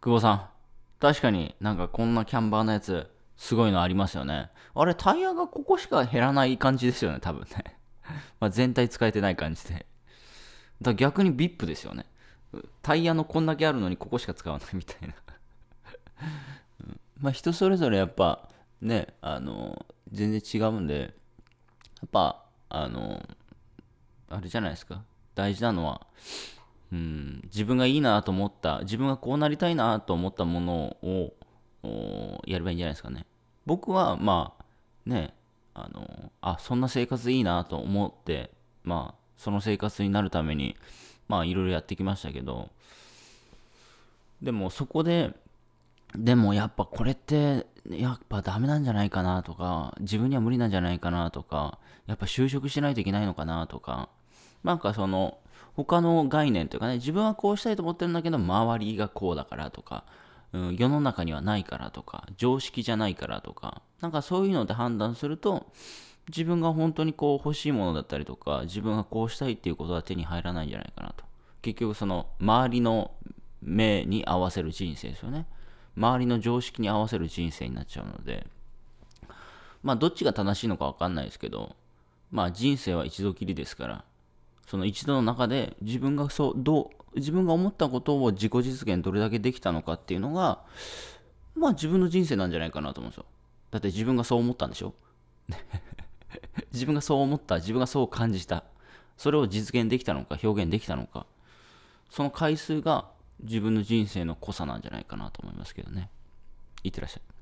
久保さん、確かになんかこんなキャンバーのやつ、すごいのありますよね。あれ、タイヤがここしか減らない感じですよね、多分ね。ま全体使えてない感じで。だ逆に VIP ですよね。タイヤのこんだけあるのにここしか使わないみたいな まあ人それぞれやっぱね、あの、全然違うんで、やっぱ、あの、あれじゃないですか。大事なのは、うん、自分がいいなと思った自分がこうなりたいなと思ったものをやればいいんじゃないですかね僕はまあねあのあそんな生活いいなと思ってまあその生活になるためにまあいろいろやってきましたけどでもそこででもやっぱこれってやっぱダメなんじゃないかなとか自分には無理なんじゃないかなとかやっぱ就職しないといけないのかなとかなんかその他の概念というかね、自分はこうしたいと思ってるんだけど、周りがこうだからとか、うん、世の中にはないからとか、常識じゃないからとか、なんかそういうので判断すると、自分が本当にこう欲しいものだったりとか、自分がこうしたいっていうことは手に入らないんじゃないかなと。結局その周りの目に合わせる人生ですよね。周りの常識に合わせる人生になっちゃうので、まあどっちが正しいのかわかんないですけど、まあ人生は一度きりですから、その一度の中で自分がそうどう自分が思ったことを自己実現どれだけできたのかっていうのがまあ自分の人生なんじゃないかなと思うんですよだって自分がそう思ったんでしょ 自分がそう思った自分がそう感じたそれを実現できたのか表現できたのかその回数が自分の人生の濃さなんじゃないかなと思いますけどねいってらっしゃい